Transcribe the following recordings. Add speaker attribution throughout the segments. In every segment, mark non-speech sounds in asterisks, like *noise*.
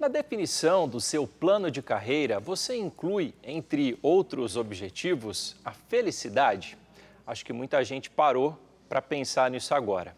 Speaker 1: Na definição do seu plano de carreira, você inclui, entre outros objetivos, a felicidade? Acho que muita gente parou para pensar nisso agora.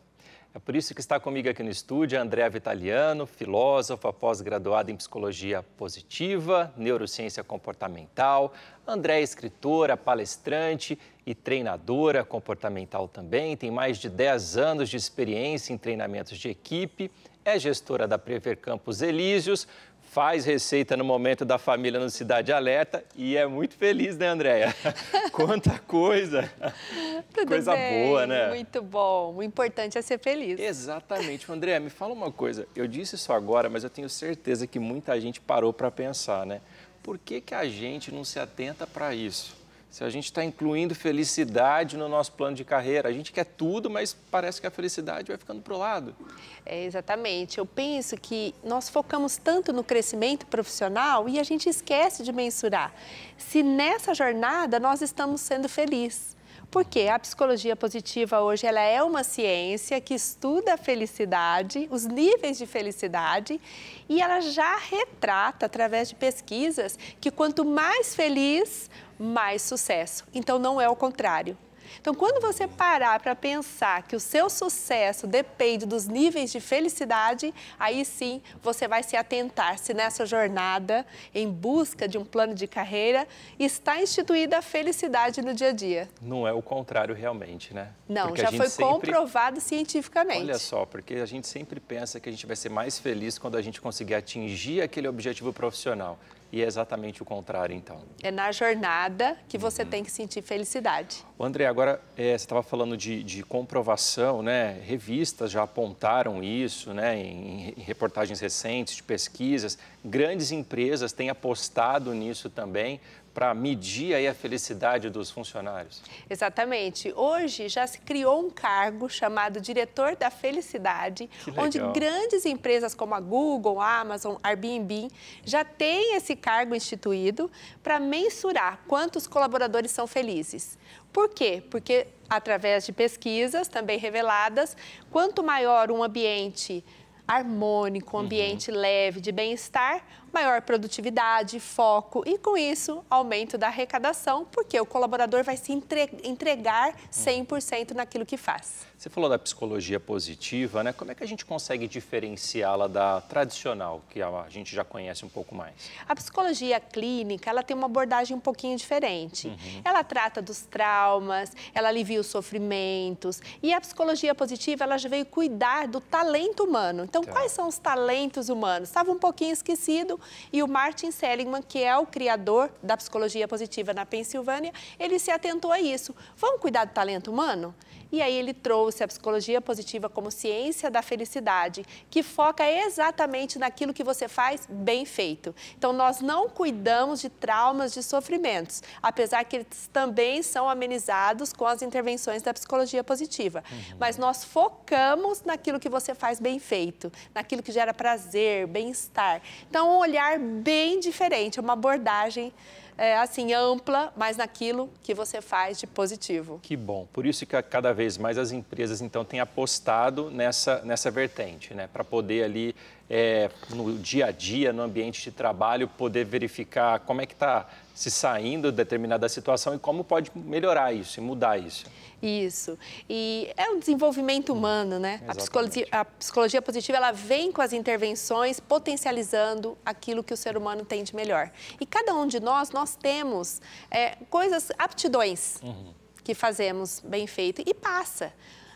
Speaker 1: É por isso que está comigo aqui no estúdio Andréa Vitaliano, filósofa, pós-graduada em psicologia positiva, neurociência comportamental. Andréa é escritora, palestrante e treinadora comportamental também, tem mais de 10 anos de experiência em treinamentos de equipe, é gestora da Prever Campos Elísios, faz receita no momento da família no Cidade Alerta e é muito feliz, né, Andréia? *laughs* Quanta coisa! *laughs*
Speaker 2: Tudo coisa bem, boa, né? Muito bom. O importante é ser feliz.
Speaker 1: Exatamente. Andréia, me fala uma coisa. Eu disse isso agora, mas eu tenho certeza que muita gente parou para pensar, né? Por que, que a gente não se atenta para isso? se a gente está incluindo felicidade no nosso plano de carreira. A gente quer tudo, mas parece
Speaker 2: que a felicidade vai ficando para o lado. É, exatamente. Eu penso que nós focamos tanto no crescimento profissional e a gente esquece de mensurar se nessa jornada nós estamos sendo felizes porque a psicologia positiva hoje ela é uma ciência que estuda a felicidade, os níveis de felicidade, e ela já retrata através de pesquisas que quanto mais feliz, mais sucesso. Então não é o contrário. Então, quando você parar para pensar que o seu sucesso depende dos níveis de felicidade, aí sim você vai se atentar se nessa jornada em busca de um plano de carreira está instituída a felicidade no dia a dia.
Speaker 1: Não é o contrário realmente, né? Não, porque já foi sempre... comprovado
Speaker 2: cientificamente. Olha
Speaker 1: só, porque a gente sempre pensa que a gente vai ser mais feliz quando a gente conseguir atingir aquele objetivo profissional. E é exatamente o contrário, então.
Speaker 2: É na jornada que você uhum. tem que sentir felicidade.
Speaker 1: O André, agora é, você estava falando de, de, comprovação, né? Revistas já apontaram isso, né? Em, em reportagens recentes, de pesquisas. Grandes empresas têm apostado nisso também para medir aí a felicidade dos funcionários.
Speaker 2: Exatamente. Hoje já se criou um cargo chamado diretor da felicidade, onde grandes empresas como a Google, a Amazon, Airbnb já têm esse cargo instituído para mensurar quantos colaboradores são felizes. Por quê? Porque através de pesquisas também reveladas, quanto maior um ambiente harmônico, uhum. ambiente uhum. leve, de bem-estar, maior produtividade, foco e, com isso, aumento da arrecadação, porque o colaborador vai se entregar 100% uhum. naquilo que faz.
Speaker 1: Você falou da psicologia positiva, né? Como é que a gente consegue diferenciá-la da tradicional, que a gente já conhece um pouco mais?
Speaker 2: A psicologia clínica, ela tem uma abordagem um pouquinho diferente. Uhum. Ela trata dos traumas, ela alivia os sofrimentos e a psicologia positiva, ela já veio cuidar do talento humano. Então, tá. quais são os talentos humanos? Estava um pouquinho esquecido e o Martin Seligman, que é o criador da psicologia positiva na Pensilvânia, ele se atentou a isso. Vamos cuidar do talento humano? E aí ele trouxe a psicologia positiva como ciência da felicidade, que foca exatamente naquilo que você faz bem feito. Então nós não cuidamos de traumas, de sofrimentos, apesar que eles também são amenizados com as intervenções da psicologia positiva. Uhum. Mas nós focamos naquilo que você faz bem feito, naquilo que gera prazer, bem-estar. Então é um olhar bem diferente, é uma abordagem é, assim, ampla, mas naquilo que você faz de positivo.
Speaker 1: Que bom. Por isso que cada vez mais as empresas, então, têm apostado nessa, nessa vertente, né? Para poder ali, é, no dia a dia, no ambiente de trabalho, poder verificar como é que está se saindo de determinada situação e como pode melhorar isso e mudar isso.
Speaker 2: Isso. E é um desenvolvimento hum, humano, né? A psicologia, a psicologia, positiva, ela vem com as intervenções potencializando aquilo que o ser humano tem de melhor. E cada um de nós, nós temos é, coisas, aptidões uhum. que fazemos bem feito e passa.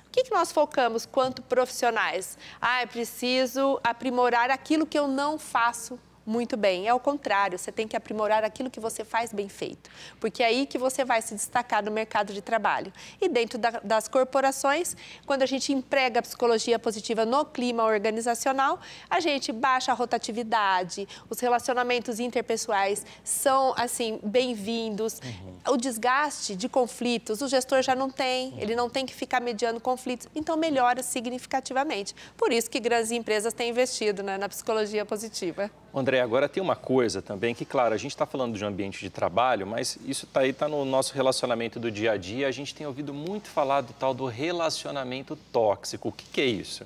Speaker 2: O que, que nós focamos quanto profissionais? Ah, preciso aprimorar aquilo que eu não faço muito bem. É o contrário, você tem que aprimorar aquilo que você faz bem feito, porque é aí que você vai se destacar no mercado de trabalho. E dentro da, das corporações, quando a gente emprega a psicologia positiva no clima organizacional, a gente baixa a rotatividade, os relacionamentos interpessoais são, assim, bem-vindos. Uhum. O desgaste de conflitos, o gestor já não tem, uhum. ele não tem que ficar mediando conflitos, então melhora significativamente. Por isso que grandes empresas têm investido né, na psicologia positiva.
Speaker 1: André, agora tem uma coisa também que, claro, a gente está falando de um ambiente de trabalho, mas isso está aí está no nosso relacionamento do dia a dia. A gente tem ouvido muito falar do tal do relacionamento tóxico. O que, que é isso?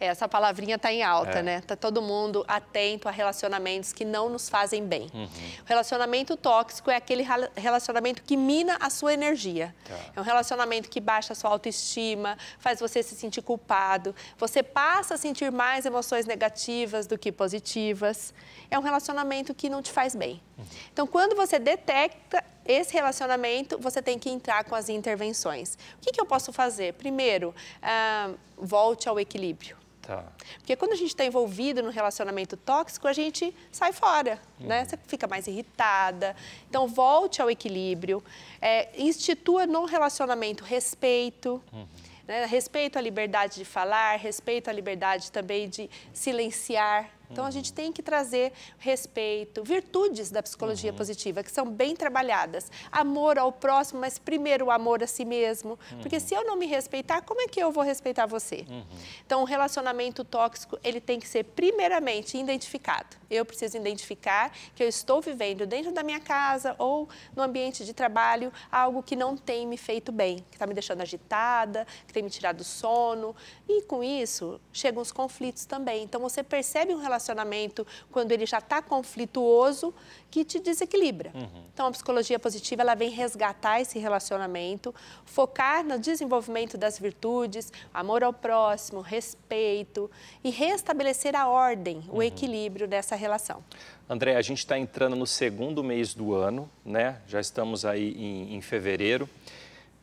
Speaker 2: Essa palavrinha está em alta, é. né? Está todo mundo atento a relacionamentos que não nos fazem bem. Uhum. O relacionamento tóxico é aquele relacionamento que mina a sua energia. Tá. É um relacionamento que baixa a sua autoestima, faz você se sentir culpado. Você passa a sentir mais emoções negativas do que positivas. É um relacionamento que não te faz bem. Uhum. Então, quando você detecta esse relacionamento, você tem que entrar com as intervenções. O que, que eu posso fazer? Primeiro, ah, volte ao equilíbrio. Tá. Porque quando a gente está envolvido num relacionamento tóxico, a gente sai fora, né? uhum. né? Você fica mais irritada. Então, volte ao equilíbrio. É, institua no relacionamento respeito. Uhum. Né? Respeito à liberdade de falar, respeito à liberdade também de silenciar então, a gente tem que trazer respeito, virtudes da psicologia uhum. positiva, que são bem trabalhadas. Amor ao próximo, mas primeiro o amor a si mesmo. Uhum. Porque se eu não me respeitar, como é que eu vou respeitar você? Uhum. Então, o relacionamento tóxico, ele tem que ser primeiramente identificado. Eu preciso identificar que eu estou vivendo dentro da minha casa ou no ambiente de trabalho algo que não tem me feito bem, que está me deixando agitada, que tem me tirado sono. E com isso, chegam os conflitos também. Então, você percebe um relacionamento relacionamento, quando ele já está conflituoso, que te desequilibra. Uhum. Então, a psicologia positiva ela vem resgatar esse relacionamento, focar no desenvolvimento das virtudes, amor ao próximo, respeito e restabelecer a ordem, uhum. o equilíbrio dessa relação.
Speaker 1: André, a gente está entrando no segundo mês do ano, né? Já estamos aí em, em fevereiro.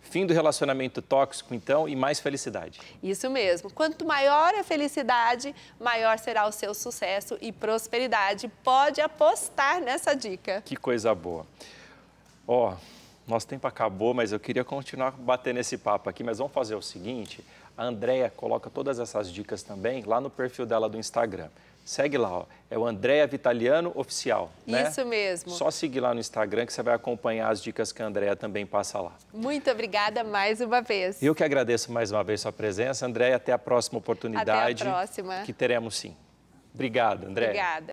Speaker 1: Fim do relacionamento tóxico, então, e mais felicidade.
Speaker 2: Isso mesmo. Quanto maior a felicidade, maior será o seu sucesso e prosperidade. Pode apostar nessa dica.
Speaker 1: Que coisa boa. Ó, oh, nosso tempo acabou, mas eu queria continuar batendo esse papo aqui, mas vamos fazer o seguinte, a Andrea coloca todas essas dicas também lá no perfil dela do Instagram. Segue lá, ó. é o Andrea Vitaliano Oficial. Né? Isso mesmo. Só seguir lá no Instagram que você vai acompanhar as dicas que a Andrea também passa lá.
Speaker 2: Muito obrigada mais uma vez.
Speaker 1: Eu que agradeço mais uma vez sua presença. Andrea. até a próxima oportunidade. Até a
Speaker 2: próxima. Que
Speaker 1: teremos sim. Obrigado, Andrea.
Speaker 2: Obrigada.